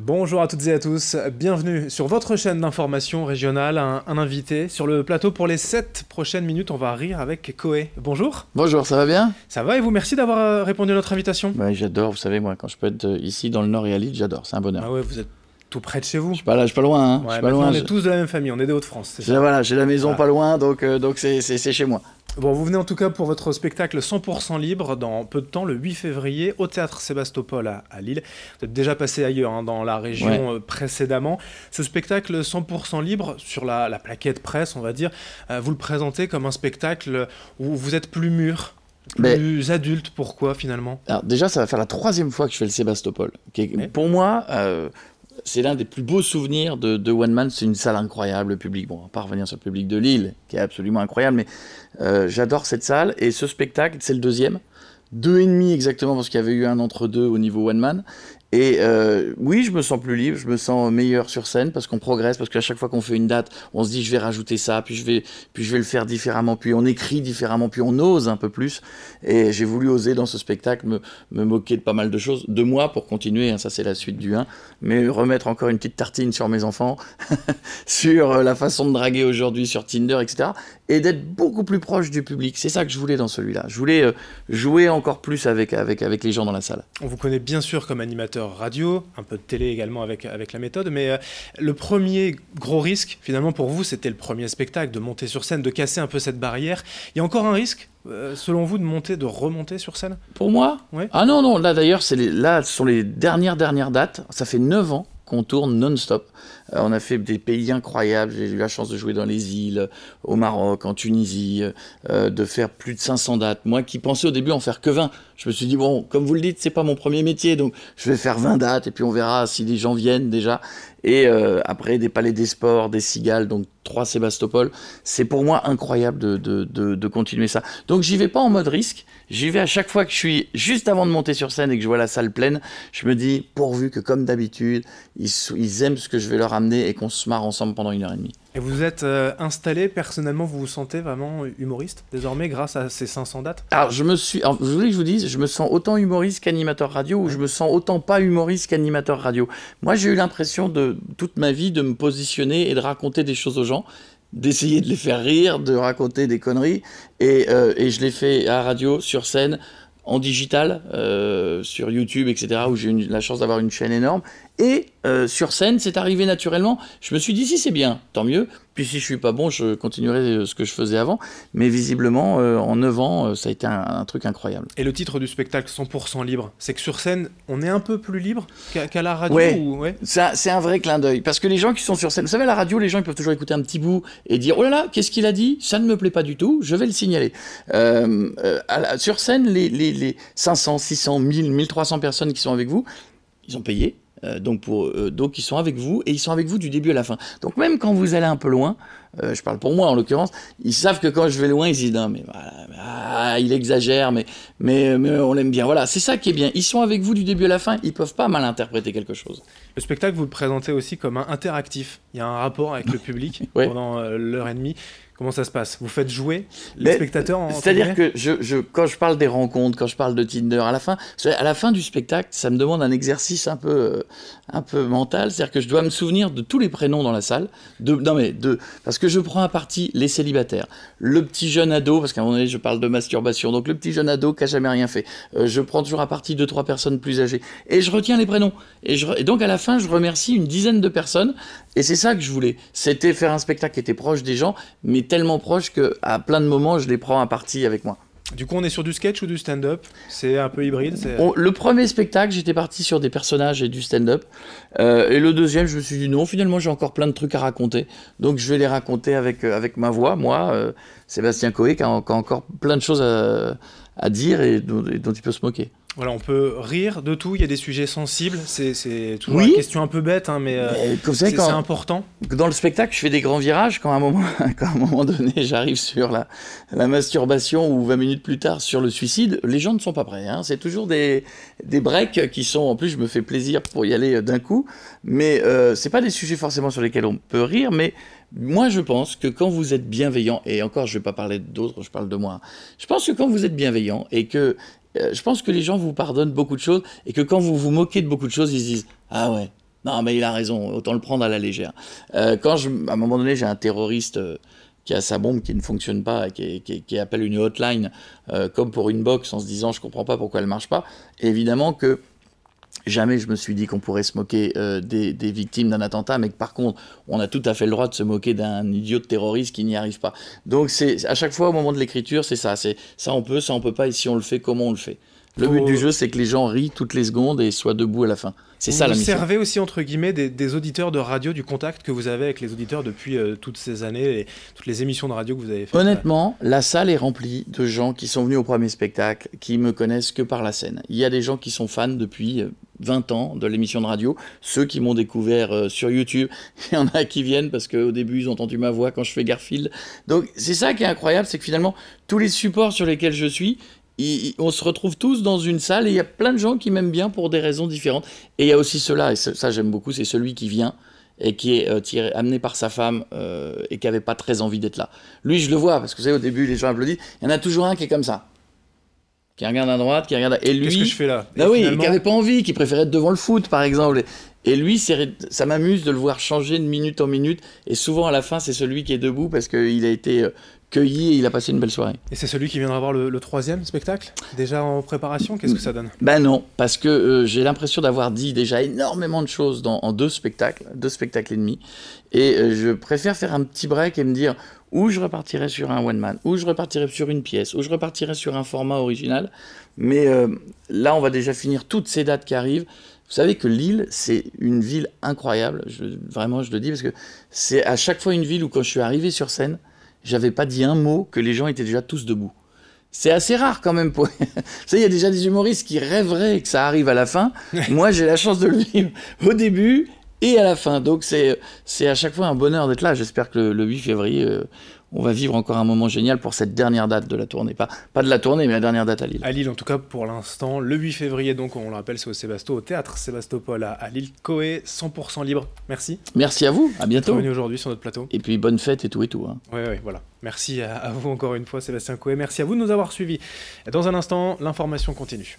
Bonjour à toutes et à tous, bienvenue sur votre chaîne d'information régionale, un, invité sur le plateau pour les 7 prochaines minutes, on va rire avec Koé. Bonjour. Bonjour, ça va bien Ça va et vous, merci d'avoir euh, répondu à notre invitation. Bah, j'adore, vous savez moi, quand je peux être euh, ici dans le Nord et à Lille, j'adore, c'est un bonheur. Ah ouais, vous êtes tout près de chez vous. Je suis pas là, je suis pas loin. Hein. suis pas loin on est tous de la même famille, on est des Hauts-de-France. Voilà, j'ai la maison pas loin, donc euh, donc c'est chez moi. Bon, vous venez en tout cas pour votre spectacle 100% libre dans peu de temps, le 8 février, au théâtre Sébastopol à, Lille. Vous êtes déjà passé ailleurs hein, dans la région euh, précédemment. Ce spectacle 100% libre, sur la, plaquette presse, on va dire, euh, vous le présentez comme un spectacle où vous êtes plus mûr. Plus adulte, pourquoi finalement Alors déjà, ça va faire la troisième fois que je fais le Sébastopol. Pour moi, euh, c'est l'un des plus beaux souvenirs de, One Man. C'est une salle incroyable, le public. Bon, on va pas revenir sur le public de Lille, qui est absolument incroyable, mais euh, j'adore cette salle. Et ce spectacle, c'est le deuxième. Deux et demi exactement, parce qu'il y avait eu un entre deux au niveau One Man. Et euh, oui, je me sens plus libre, je me sens meilleur sur scène parce qu'on progresse, parce qu'à chaque fois qu'on fait une date, on se dit je vais rajouter ça, puis je vais, puis je vais le faire différemment, puis on écrit différemment, puis on ose un peu plus. Et j'ai voulu oser dans ce spectacle me, moquer de pas mal de choses, de moi pour continuer, hein, ça c'est la suite du 1, mais remettre encore une petite tartine sur mes enfants, sur euh, la façon de draguer aujourd'hui sur Tinder, etc. Et d'être beaucoup plus proche du public. C'est ça que je voulais dans celui-là. Je voulais euh, jouer encore plus avec, avec, avec les gens dans la salle. On vous connaît bien sûr comme animateur radio, un peu de télé également avec, avec la méthode. Mais euh, le premier gros risque, finalement, pour vous, c'était le premier spectacle, de monter sur scène, de casser un peu cette barrière. Il y a encore un risque, euh, selon vous, de monter, de remonter sur scène Pour moi oui. Ah non, non, là d'ailleurs, là, ce sont les dernières, dernières dates. Ça fait 9 ans qu'on tourne non-stop. Euh, on a fait des pays incroyables. J'ai eu la chance de jouer dans les îles, au Maroc, en Tunisie, euh, de faire plus de 500 dates. Moi qui pensais au début en faire que 20, je me suis dit, bon, comme vous le dites, c'est pas mon premier métier, donc je vais faire 20 dates et puis on verra si les gens viennent déjà. Et euh, après, des palais des sports, des cigales, donc trois Sébastopol. C'est pour moi incroyable de, continuer ça. Donc j'y vais pas en mode risque. J'y vais à chaque fois que je suis juste avant de monter sur scène et que je vois la salle pleine. Je me dis, pourvu que comme d'habitude, ils, ils aiment ce que je vais leur ramener et qu'on se marre ensemble pendant une heure et demie. Et vous êtes euh, installé, personnellement, vous vous sentez vraiment humoriste désormais grâce à ces 500 dates Alors, je me suis. je voulais que je vous dise, je me sens autant humoriste qu'animateur radio ou je me sens autant pas humoriste qu'animateur radio. Moi, j'ai eu l'impression de toute ma vie de me positionner et de raconter des choses aux gens d'essayer de les faire rire, de raconter des conneries. Et, euh, et je l'ai fait à radio, sur scène, en digital, euh, sur YouTube, etc., où j'ai eu la chance d'avoir une chaîne énorme. Et euh, sur scène, c'est arrivé naturellement. Je me suis dit, si c'est bien, tant mieux. Puis si je suis pas bon, je continuerai euh, ce que je faisais avant. Mais visiblement, euh, en 9 ans, ça a été un, truc incroyable. Et le titre du spectacle 100% libre, c'est que sur scène, on est un peu plus libre qu'à la radio C'est un vrai clin d'œil. Parce que les gens qui sont sur scène, vous savez, à la radio, les gens ils peuvent toujours écouter un petit bout et dire, oh là là, qu'est-ce qu'il a dit Ça ne me plaît pas du tout, je vais le signaler. sur scène, les, les 500, 600, 1000, 1300 personnes qui sont avec vous, ils ont payé, euh, donc, pour, euh, donc ils sont avec vous et ils sont avec vous du début à la fin. Donc même quand vous allez un peu loin, euh, je parle pour moi en l'occurrence, ils savent que quand je vais loin, ils disent mais ah, il exagère, mais, mais, on l'aime bien. Voilà, c'est ça qui est bien. Ils sont avec vous du début à la fin, ils peuvent pas mal interpréter quelque chose. Le spectacle, vous le présentez aussi comme un interactif. Il y a un rapport avec le public pendant l'heure et demie. Comment ça se passe Vous faites jouer les spectateurs C'est-à-dire que quand je parle des rencontres, quand je parle de Tinder, à la fin, à la fin du spectacle, ça me demande un exercice un peu, euh, un peu mental. C'est-à-dire que je dois me souvenir de tous les prénoms dans la salle. non mais parce que je prends à partie les célibataires, le petit jeune ado, parce qu'à un moment donné je parle de masturbation, donc le petit jeune ado qui n'a jamais rien fait. Euh, je prends toujours à partie deux trois personnes plus âgées et je retiens les prénoms. Et, et donc à la fin je remercie une dizaine de personnes. Et c'est ça que je voulais. C'était faire un spectacle qui était proche des gens, mais tellement proche que à plein de moments, je les prends à partie avec moi. Du coup, on est sur du sketch ou du stand-up C'est un peu hybride Le premier spectacle, j'étais parti sur des personnages et du stand-up. Euh, et le deuxième, je me suis dit non, finalement, j'ai encore plein de trucs à raconter. Donc, je vais les raconter avec, euh, avec ma voix, moi, euh, Sébastien Coé, qui a, encore plein de choses à, dire et dont il peut se moquer. Voilà, on peut rire de tout. Il y a des sujets sensibles. C'est toujours une question un peu bête, hein, mais, euh, quand c'est important. Dans le spectacle, je fais des grands virages. Quand à un moment, un moment donné, j'arrive sur la, masturbation ou 20 minutes plus tard sur le suicide, les gens ne sont pas prêts. Hein. C'est toujours des, breaks qui sont. En plus, je me fais plaisir pour y aller euh, d'un coup. Mais euh, c'est pas des sujets forcément sur lesquels on peut rire, mais moi, je pense que quand vous êtes bienveillant, et encore, je ne vais pas parler d'autres, je parle de moi, je pense que quand vous êtes bienveillant et que euh, je pense que les gens vous pardonnent beaucoup de choses et que quand vous vous moquez de beaucoup de choses, ils disent Ah ouais, non, mais il a raison, autant le prendre à la légère. Euh, quand je, à un moment donné, j'ai un terroriste euh, qui a sa bombe qui ne fonctionne pas, et qui, appelle une hotline comme pour une box en se disant Je comprends pas pourquoi elle marche pas, évidemment que Jamais je me suis dit qu'on pourrait se moquer euh, des, victimes d'un attentat, mais que par contre, on a tout à fait le droit de se moquer d'un idiot terroriste qui n'y arrive pas. Donc c'est à chaque fois au moment de l'écriture, c'est ça, c'est ça on peut, ça on peut pas, et si on le fait, comment on le fait. Le but du jeu, c'est que les gens rient toutes les secondes et soient debout à la fin. C'est ça la mission. Vous servez aussi, entre guillemets, des, auditeurs de radio, du contact que vous avez avec les auditeurs depuis euh, toutes ces années et toutes les émissions de radio que vous avez faites. Honnêtement, la salle est remplie de gens qui sont venus au premier spectacle, qui me connaissent que par la scène. Il y a des gens qui sont fans depuis 20 euh, ans de l'émission de radio, ceux qui m'ont découvert euh, sur YouTube. Il y en a qui viennent parce qu'au début, ils ont entendu ma voix quand je fais Garfield. Donc, c'est ça qui est incroyable, c'est que finalement, tous les supports sur lesquels je suis, on se retrouve tous dans une salle et il y a plein de gens qui m'aiment bien pour des raisons différentes. Et il y a aussi cela, et ça j'aime beaucoup, c'est celui qui vient et qui est euh, amené par sa femme euh, et qui n'avait pas très envie d'être là. Lui, je le vois, parce que vous savez, au début, les gens applaudissent. Il y en a toujours un qui est comme ça. Qui regarde à droite, qui regarde à... Et lui... Qu'est-ce que je fais là bah oui, qui n'avait pas envie, qui préférait être devant le foot, par exemple. Et lui, ça m'amuse de le voir changer de minute en minute. Et souvent, à la fin, c'est celui qui est debout parce qu'il a été euh, et il a passé une belle soirée. Et c'est celui qui viendra voir le, troisième spectacle Déjà en préparation Qu'est-ce que ça donne Ben non, parce que euh, j'ai l'impression d'avoir dit déjà énormément de choses en deux spectacles, deux spectacles et demi. Et euh, je préfère faire un petit break et me dire où je repartirai sur un one-man, où je repartirai sur une pièce, où je repartirai sur un format original. Mais euh, là, on va déjà finir toutes ces dates qui arrivent. Vous savez que Lille, c'est une ville incroyable. vraiment, je le dis parce que c'est à chaque fois une ville où quand je suis arrivé sur scène, j'avais pas dit un mot que les gens étaient déjà tous debout. C'est assez rare quand même. Pour... il y a déjà des humoristes qui rêveraient que ça arrive à la fin. Moi, j'ai la chance de le vivre au début et à la fin. Donc c'est à chaque fois un bonheur d'être là. J'espère que le, 8 février, euh, on va vivre encore un moment génial pour cette dernière date de la tournée. Pas, pas de la tournée, mais la dernière date à Lille. À Lille, en tout cas, pour l'instant. Le 8 février, donc, on le rappelle, c'est au Sébasto, au théâtre Sébastopol à, Lille. Coé, 100% libre. Merci. Merci à vous. À bientôt. Bienvenue aujourd'hui sur notre plateau. Et puis, bonne fête et tout et tout. Hein. Oui, oui, voilà. Merci à, vous encore une fois, Sébastien Coé. Merci à vous de nous avoir suivis. Dans un instant, l'information continue.